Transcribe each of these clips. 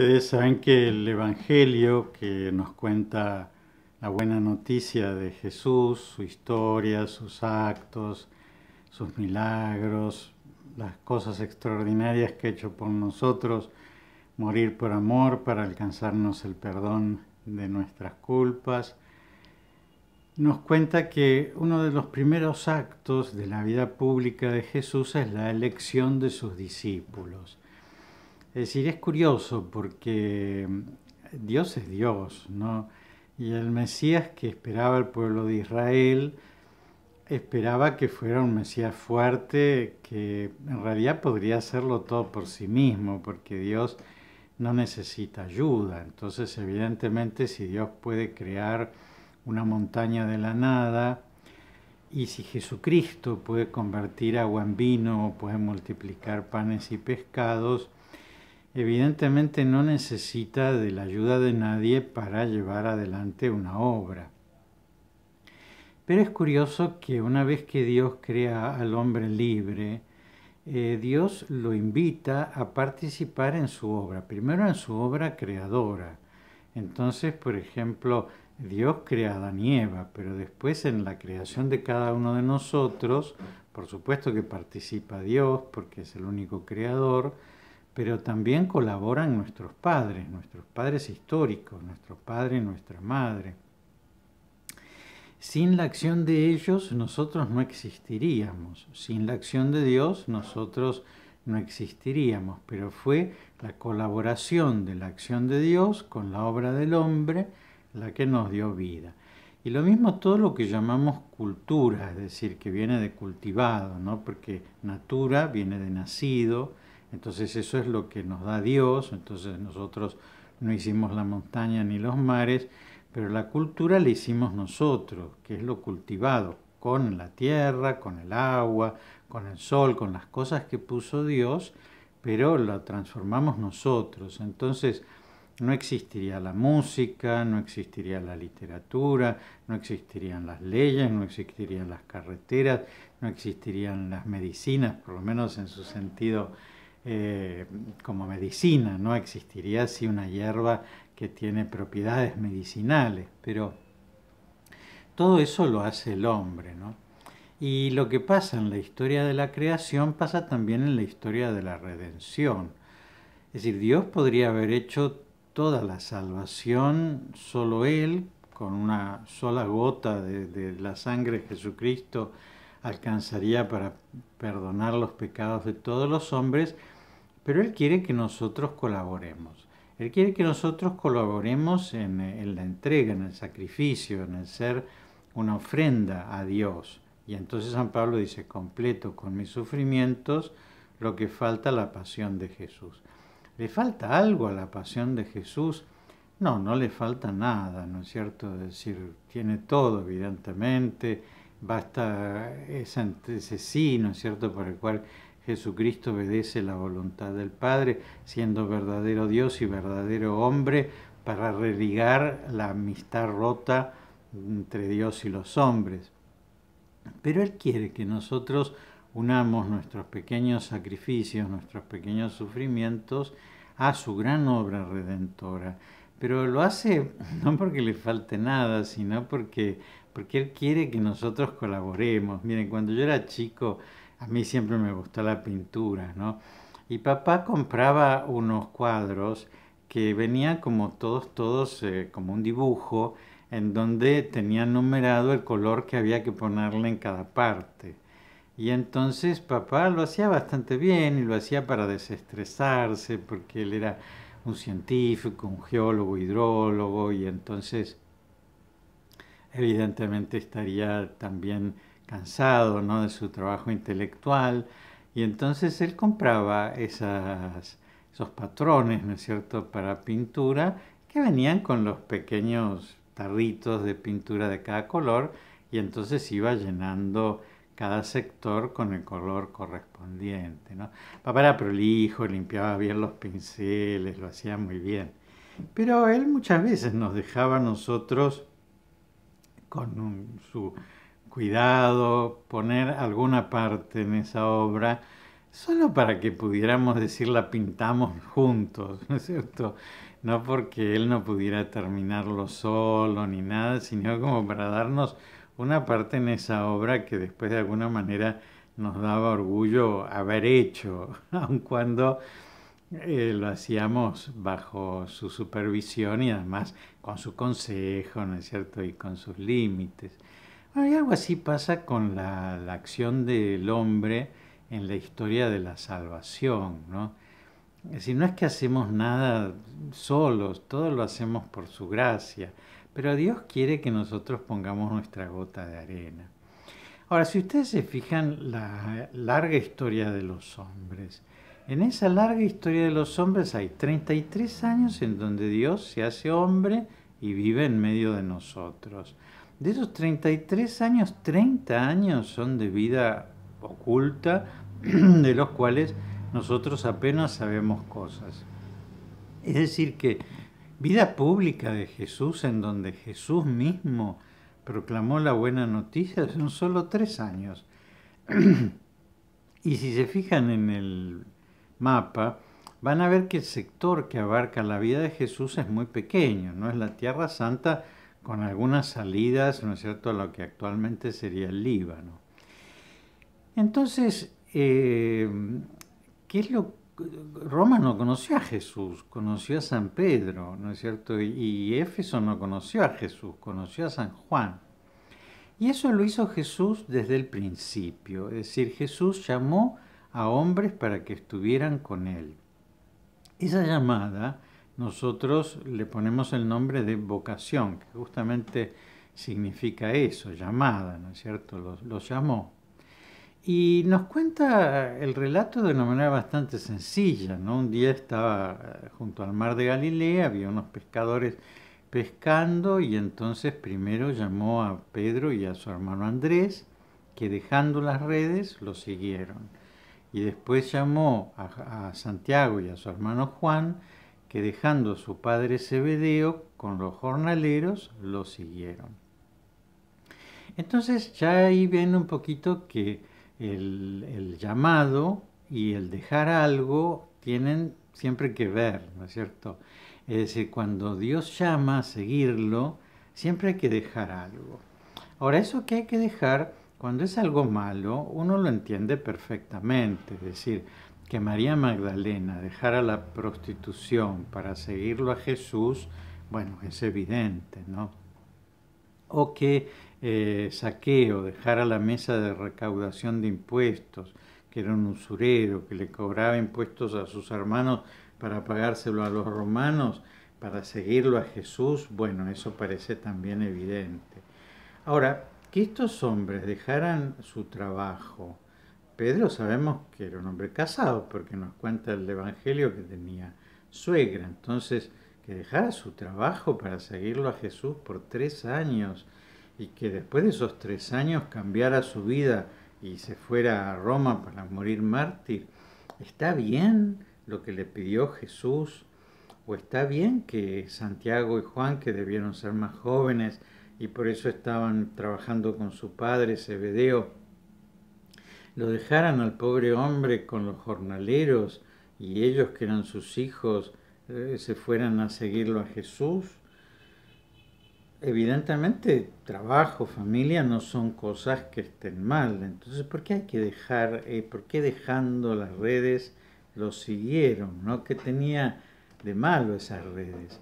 Ustedes saben que el Evangelio que nos cuenta la buena noticia de Jesús, su historia, sus actos, sus milagros, las cosas extraordinarias que ha hecho por nosotros, morir por amor para alcanzarnos el perdón de nuestras culpas, nos cuenta que uno de los primeros actos de la vida pública de Jesús es la elección de sus discípulos. Es decir, es curioso porque mm, Dios es Dios, ¿no? Y el Mesías que esperaba el pueblo de Israel esperaba que fuera un Mesías fuerte que en realidad podría hacerlo todo por sí mismo, porque Dios no necesita ayuda. Entonces, evidentemente, si Dios puede crear una montaña de la nada, y si Jesucristo puede convertir agua en vino, puede multiplicar panes y pescados, evidentemente no necesita de la ayuda de nadie para llevar adelante una obra. Pero es curioso que una vez que Dios crea al hombre libre, eh, Dios lo invita a participar en su obra, primero en su obra creadora. Entonces, por ejemplo, Dios crea a Danieva... pero después en la creación de cada uno de nosotros, por supuesto que participa Dios porque es el único creador, pero también colaboran nuestros padres, nuestros padres históricos, padre padres, nuestra madre. Sin la acción de ellos nosotros no existiríamos, sin la acción de Dios nosotros no existiríamos, pero fue la colaboración de la acción de Dios con la obra del hombre la que nos dio vida. Y lo mismo todo lo que llamamos cultura, es decir, que viene de cultivado, ¿no? porque natura viene de nacido, entonces eso es lo que nos da Dios, entonces nosotros no hicimos la montaña ni los mares, pero la cultura la hicimos nosotros, que es lo cultivado, con la tierra, con el agua, con el sol, con las cosas que puso Dios, pero la transformamos nosotros. Entonces no existiría la música, no existiría la literatura, no existirían las leyes, no existirían las carreteras, no existirían las medicinas, por lo menos en su sentido eh, como medicina, ¿no? Existiría así una hierba que tiene propiedades medicinales, pero todo eso lo hace el hombre, ¿no? Y lo que pasa en la historia de la creación pasa también en la historia de la redención. Es decir, Dios podría haber hecho toda la salvación solo Él, con una sola gota de, de la sangre de Jesucristo alcanzaría para perdonar los pecados de todos los hombres, pero Él quiere que nosotros colaboremos. Él quiere que nosotros colaboremos eh, en, la entrega, en el sacrificio, en el ser una ofrenda a Dios. Y entonces San Pablo dice, completo con mis sufrimientos lo que falta a la pasión de Jesús. ¿Le falta algo a la pasión de Jesús? No, no le falta nada, ¿no es cierto? Es decir, tiene todo, evidentemente, basta ese, ese sí, ¿no es cierto?, por el cual Jesucristo obedece la voluntad del Padre, siendo verdadero Dios y verdadero hombre, para religar la amistad rota entre Dios y los hombres. Pero Él quiere que nosotros unamos nuestros pequeños sacrificios, nuestros pequeños sufrimientos a su gran obra redentora. Pero lo hace no porque le falte nada, sino porque, porque Él quiere que nosotros colaboremos. Miren, cuando yo era chico, a mí siempre me gustó la pintura, ¿no? Y papá compraba unos cuadros que venían como todos, todos, eh, como un dibujo, en donde tenía numerado el color que había que ponerle en cada parte. Y entonces papá lo hacía bastante bien y lo hacía para desestresarse, porque él era un científico, un geólogo, hidrólogo, y entonces evidentemente estaría también cansado ¿no? de su trabajo intelectual, y entonces él compraba esas, esos patrones, ¿no es cierto?, para pintura, que venían con los pequeños tarritos de pintura de cada color, y entonces iba llenando cada sector con el color correspondiente. ¿no? Papá era prolijo, limpiaba bien los pinceles, lo hacía muy bien. Pero él muchas veces nos dejaba nosotros con su cuidado, poner alguna parte en esa obra, solo para que pudiéramos decir la pintamos juntos, ¿no es cierto? No porque él no pudiera terminarlo solo ni nada, sino como para darnos una parte en esa obra que después de alguna manera nos daba orgullo haber hecho, aun cuando eh, lo hacíamos bajo su supervisión y además con su consejo, ¿no es cierto? Y con sus límites y algo así pasa con la, acción del hombre en la historia de la salvación, ¿no? Es no es que hacemos nada solos, todo lo hacemos por su gracia, pero Dios quiere que nosotros pongamos nuestra gota de arena. Ahora, si ustedes se fijan la larga historia de los hombres, en esa larga historia de los hombres hay 33 años en donde Dios se hace hombre y vive en medio de nosotros. De esos 33 años, 30 años son de vida oculta, de los cuales nosotros apenas sabemos cosas. Es decir, que vida pública de Jesús, en donde Jesús mismo proclamó la buena noticia, son solo tres años. y si se fijan en el mapa, van a ver que el sector que abarca la vida de Jesús es muy pequeño, no es la Tierra Santa, con algunas salidas, ¿no es cierto?, a lo que actualmente sería el Líbano. Entonces, eh, ¿qué es lo Roma no conoció a Jesús, conoció a San Pedro, ¿no es cierto? Y, Éfeso no conoció a Jesús, conoció a San Juan. Y eso lo hizo Jesús desde el principio, es decir, Jesús llamó a hombres para que estuvieran con él. Esa llamada nosotros le ponemos el nombre de vocación, que justamente significa eso, llamada, ¿no es cierto? Lo llamó. Y nos cuenta el relato de una manera bastante sencilla, ¿no? Un día estaba eh, junto al mar de Galilea, había unos pescadores pescando y entonces primero llamó a Pedro y a su hermano Andrés, que dejando las redes lo siguieron. Y después llamó a Santiago y a su hermano Juan, que dejando su padre Zebedeo con los jornaleros, lo siguieron. Entonces ya ahí ven un poquito que el, el llamado y el dejar algo tienen siempre que ver, ¿no es cierto? Es decir, cuando Dios llama a seguirlo, siempre hay que dejar algo. Ahora, eso que hay que dejar, cuando es algo malo, uno lo entiende perfectamente, es decir, que María Magdalena dejara la prostitución para seguirlo a Jesús, bueno, es evidente, ¿no? O que eh, Saqueo dejara la mesa de recaudación de impuestos, que era un usurero, que le cobraba impuestos a sus hermanos para pagárselo a los romanos, para seguirlo a Jesús, bueno, eso parece también evidente. Ahora, que estos hombres dejaran su trabajo, Pedro sabemos que era un hombre casado, porque nos cuenta el Evangelio que tenía suegra. Entonces, que dejara su trabajo para seguirlo a Jesús por tres años y que después de esos tres años cambiara su vida y se fuera a Roma para morir mártir, ¿está bien lo que le pidió Jesús? ¿O está bien que Santiago y Juan, que debieron ser más jóvenes y por eso estaban trabajando con su padre Zebedeo, lo dejaran al pobre hombre con los jornaleros y ellos que eran sus hijos eh, se fueran a seguirlo a Jesús? Evidentemente, trabajo, familia no son cosas que estén mal. Entonces, ¿por qué hay que dejar, eh, por qué dejando las redes lo siguieron? ¿no? ¿Qué tenía de malo esas redes?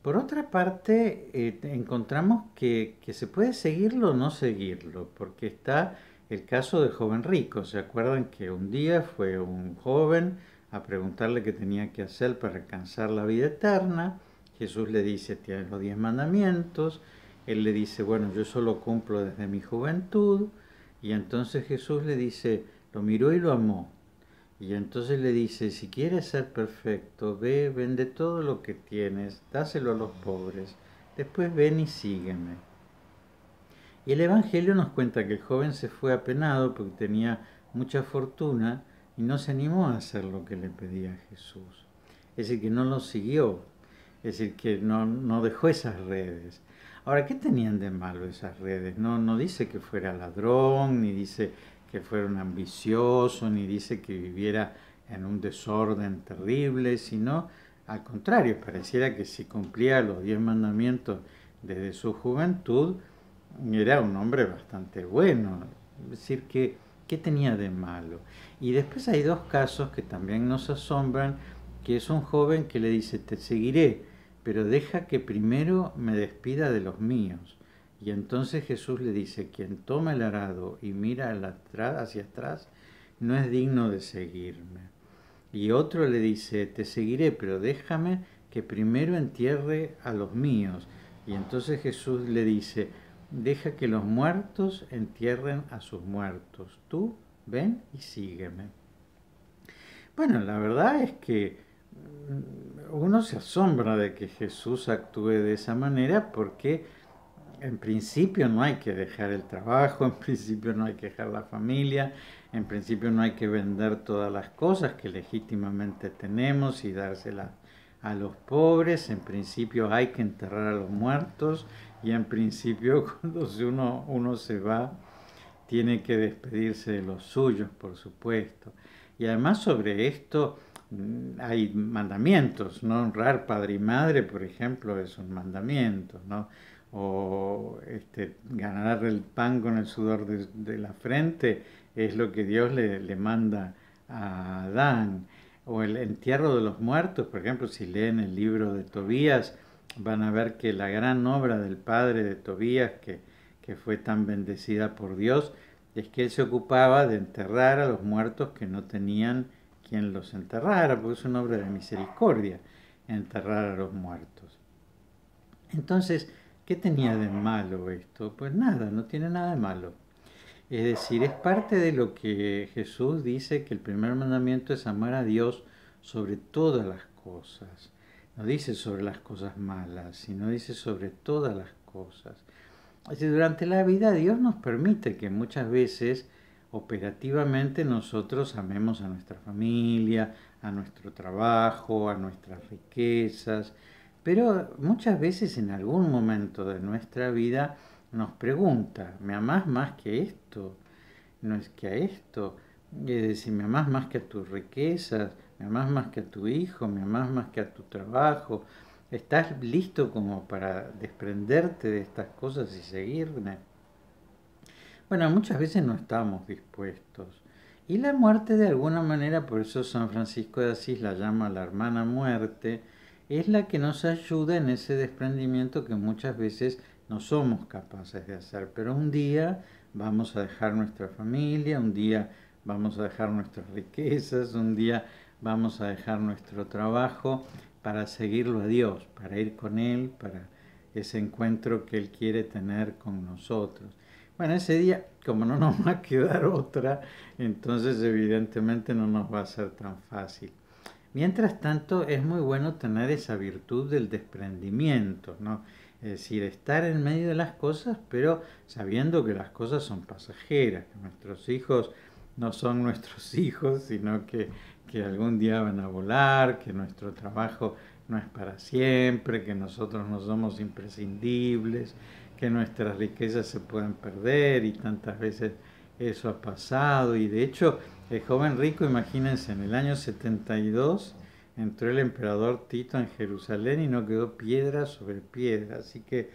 Por otra parte, eh, encontramos que, que se puede seguirlo o no seguirlo, porque está el caso del joven rico. ¿Se acuerdan que un día fue un joven a preguntarle qué tenía que hacer para alcanzar la vida eterna? Jesús le dice, tienes los diez mandamientos. Él le dice, bueno, yo solo cumplo desde mi juventud. Y entonces Jesús le dice, lo miró y lo amó. Y entonces le dice, si quieres ser perfecto, ve, vende todo lo que tienes, dáselo a los pobres, después ven y sígueme. Y el Evangelio nos cuenta que el joven se fue apenado porque tenía mucha fortuna y no se animó a hacer lo que le pedía Jesús. Es decir, que no lo siguió, es decir, que no, dejó esas redes. Ahora, ¿qué tenían de malo esas redes? No, no dice que fuera ladrón, ni dice que fuera un ambicioso, ni dice que viviera en un desorden terrible, sino al contrario, pareciera que si cumplía los diez mandamientos desde su juventud, era un hombre bastante bueno. Es decir, que, ¿qué tenía de malo? Y después hay dos casos que también nos asombran, que es un joven que le dice, te seguiré, pero deja que primero me despida de los míos. Y entonces Jesús le dice, quien toma el arado y mira hacia atrás, no es digno de seguirme. Y otro le dice, te seguiré, pero déjame que primero entierre a los míos. Y entonces Jesús le dice, Deja que los muertos entierren a sus muertos. Tú ven y sígueme. Bueno, la verdad es que mm, uno se asombra de que Jesús actúe de esa manera porque en principio no hay que dejar el trabajo, en principio no hay que dejar la familia, en principio no hay que vender todas las cosas que legítimamente tenemos y dárselas a los pobres, en principio hay que enterrar a los muertos, y en principio cuando uno, uno se va, tiene que despedirse de los suyos, por supuesto. Y además sobre esto mm, hay mandamientos, ¿no? Honrar padre y madre, por ejemplo, es un mandamiento, ¿no? O este, ganar el pan con el sudor de, la frente es lo que Dios le, le manda a Adán. O el entierro de los muertos, por ejemplo, si leen el libro de Tobías, van a ver que la gran obra del padre de Tobías, que, fue tan bendecida por Dios, es que él se ocupaba de enterrar a los muertos que no tenían quien los enterrara, porque es una obra de misericordia enterrar a los muertos. Entonces, ¿qué tenía de malo esto? Pues nada, no tiene nada de malo. Es decir, es parte de lo que Jesús dice que el primer mandamiento es amar a Dios sobre todas las cosas. No dice sobre las cosas malas, sino dice sobre todas las cosas. Así, durante la vida Dios nos permite que muchas veces operativamente nosotros amemos a nuestra familia, a nuestro trabajo, a nuestras riquezas, pero muchas veces en algún momento de nuestra vida nos pregunta, ¿me amás más que esto? No es que a esto, ¿me amás más que a tus riquezas? me amás más que a tu hijo, me amás más que a tu trabajo, estás listo como para desprenderte de estas cosas y seguirme. Bueno, muchas veces no estamos dispuestos. Y la muerte de alguna manera, por eso San Francisco de Asís la llama la hermana muerte, es la que nos ayuda en ese desprendimiento que muchas veces no somos capaces de hacer. Pero un día vamos a dejar nuestra familia, un día vamos a dejar nuestras riquezas, un día vamos a dejar nuestro trabajo para seguirlo a Dios, para ir con Él, para ese encuentro que Él quiere tener con nosotros. Bueno, ese día, como no nos va a quedar otra, entonces evidentemente no nos va a ser tan fácil. Mientras tanto, es muy bueno tener esa virtud del desprendimiento, ¿no? Es decir, estar en medio de las cosas, pero sabiendo que las cosas son pasajeras, que nuestros hijos no son nuestros hijos, sino que que algún día van a volar, que nuestro trabajo no es para siempre, que nosotros no somos imprescindibles, que nuestras riquezas se pueden perder y tantas veces eso ha pasado. Y de hecho, el joven rico, imagínense, en el año 72 entró el emperador Tito en Jerusalén y no quedó piedra sobre piedra. Así que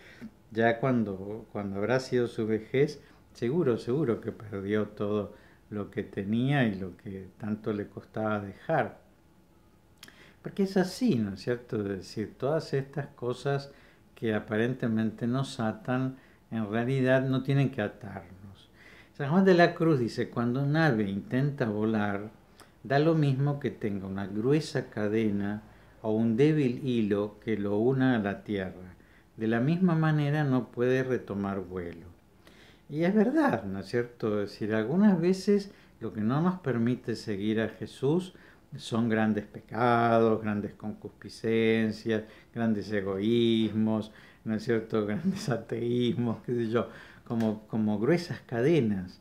ya cuando, cuando habrá sido su vejez, seguro, seguro que perdió todo lo que tenía y lo que tanto le costaba dejar. Porque es así, ¿no es cierto? Es decir, todas estas cosas que aparentemente nos atan, en realidad no tienen que atarnos. San Juan de la Cruz dice, cuando un ave intenta volar, da lo mismo que tenga una gruesa cadena o un débil hilo que lo una a la tierra. De la misma manera no puede retomar vuelo. Y es verdad, ¿no es cierto? Es decir, algunas veces lo que no nos permite seguir a Jesús son grandes pecados, grandes concupiscencias, grandes egoísmos, ¿no es cierto? Grandes ateísmos, qué sé yo, como, como gruesas cadenas.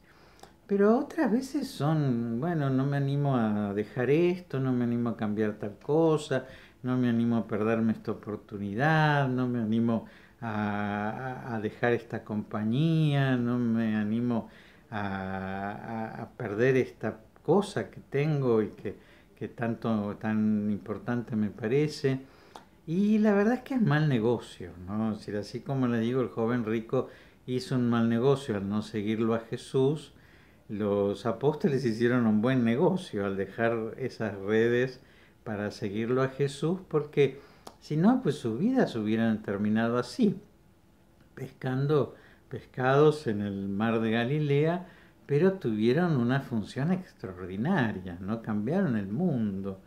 Pero otras veces son, bueno, no me animo a dejar esto, no me animo a cambiar tal cosa, no me animo a perderme esta oportunidad, no me animo a, dejar esta compañía, no me animo a, perder esta cosa que tengo y que, que tanto, tan importante me parece. Y la verdad es que es mal negocio, ¿no? así como le digo, el joven rico hizo un mal negocio al no seguirlo a Jesús, los apóstoles hicieron un buen negocio al dejar esas redes para seguirlo a Jesús porque si no, pues sus vidas hubieran terminado así, pescando pescados en el mar de Galilea, pero tuvieron una función extraordinaria, ¿no? Cambiaron el mundo.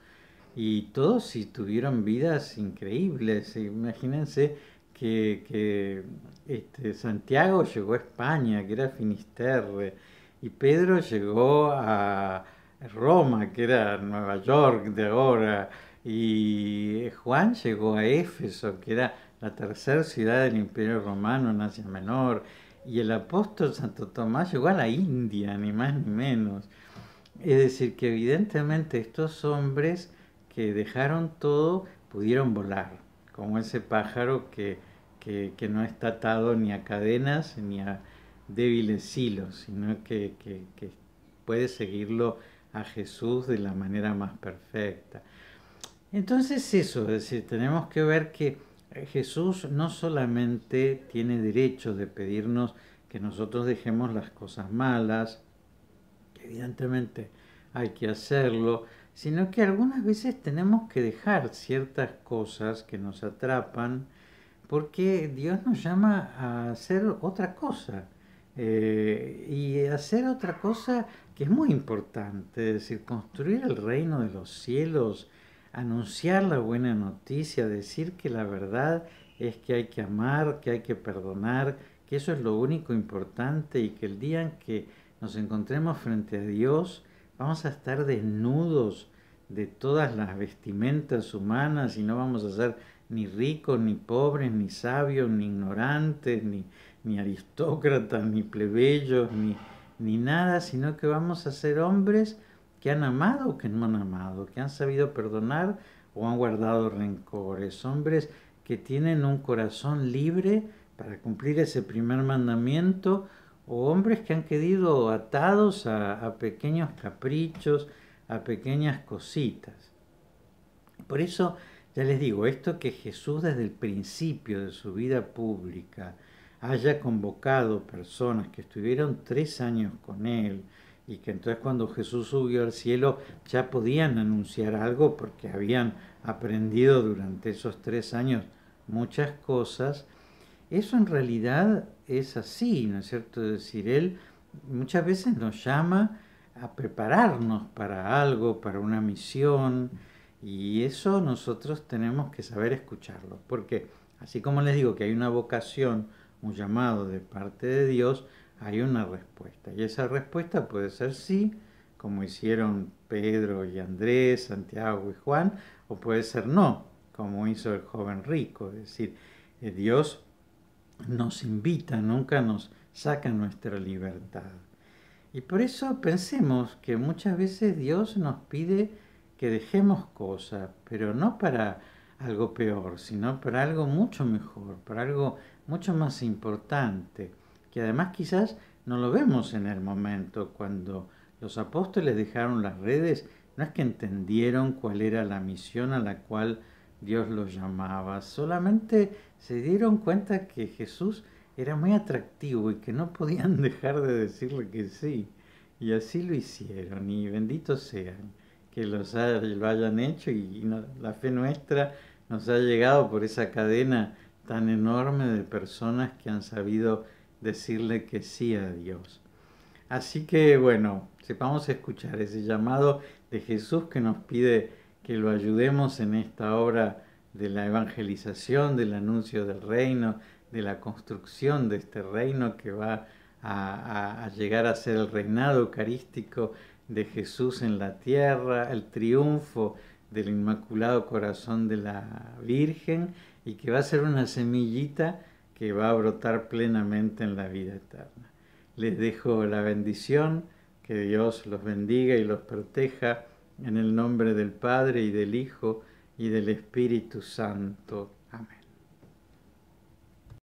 Y todos sí tuvieron vidas increíbles. Imagínense que, que este, Santiago llegó a España, que era Finisterre, y Pedro llegó a Roma, que era Nueva York de ahora y eh, Juan llegó a Éfeso, que era la tercera ciudad del Imperio Romano en Asia Menor. Y el apóstol Santo Tomás llegó a la India, ni más ni menos. Es decir, que evidentemente estos hombres que dejaron todo pudieron volar, como ese pájaro que, no está atado ni a cadenas ni a débiles hilos, sino que, que puede seguirlo a Jesús de la manera más perfecta. Entonces eso, es decir, tenemos que ver que eh, Jesús no solamente tiene derecho de pedirnos que nosotros dejemos las cosas malas, evidentemente hay que hacerlo, sino que algunas veces tenemos que dejar ciertas cosas que nos atrapan, porque Dios nos llama a hacer otra cosa. Eh, y hacer otra cosa que es muy importante, es decir, construir el reino de los cielos anunciar la buena noticia, decir que la verdad es que hay que amar, que hay que perdonar, que eso es lo único importante y que el día en que nos encontremos frente a Dios vamos a estar desnudos de todas las vestimentas humanas y no vamos a ser ni ricos, ni pobres, ni sabios, ni ignorantes, ni, aristócratas, ni plebeyos, ni, ni nada, sino que vamos a ser hombres que han amado o que no han amado, que han sabido perdonar o han guardado rencores, hombres que tienen un corazón libre para cumplir ese primer mandamiento, o hombres que han quedado atados a, a pequeños caprichos, a pequeñas cositas. Por eso, ya les digo, esto que Jesús desde el principio de su vida pública haya convocado personas que estuvieron tres años con él, y que entonces cuando Jesús subió al cielo ya podían anunciar algo porque habían aprendido durante esos tres años muchas cosas, eso en realidad es así, ¿no es cierto? Es decir, Él muchas veces nos llama a prepararnos para algo, para una misión, y eso nosotros tenemos que saber escucharlo, porque así como les digo que hay una vocación, un llamado de parte de Dios, hay una respuesta. Y esa respuesta puede ser sí, como hicieron Pedro y Andrés, Santiago y Juan, o puede ser no, como hizo el joven rico. Es decir, eh, Dios nos invita, nunca nos saca nuestra libertad. Y por eso pensemos que muchas veces Dios nos pide que dejemos cosas, pero no para algo peor, sino para algo mucho mejor, para algo mucho más importante que además quizás no lo vemos en el momento cuando los apóstoles dejaron las redes, no es que entendieron cuál era la misión a la cual Dios los llamaba, solamente se dieron cuenta que Jesús era muy atractivo y que no podían dejar de decirle que sí. Y así lo hicieron y bendito sean que los lo hayan hecho y, la fe nuestra nos ha llegado por esa cadena tan enorme de personas que han sabido decirle que sí a Dios. Así que bueno, sepamos escuchar ese llamado de Jesús que nos pide que lo ayudemos en esta obra de la evangelización, del anuncio del reino, de la construcción de este reino que va a, a llegar a ser el reinado eucarístico de Jesús en la tierra, el triunfo del Inmaculado Corazón de la Virgen y que va a ser una semillita que va a brotar plenamente en la vida eterna. Les dejo la bendición, que Dios los bendiga y los proteja en el nombre del Padre y del Hijo y del Espíritu Santo.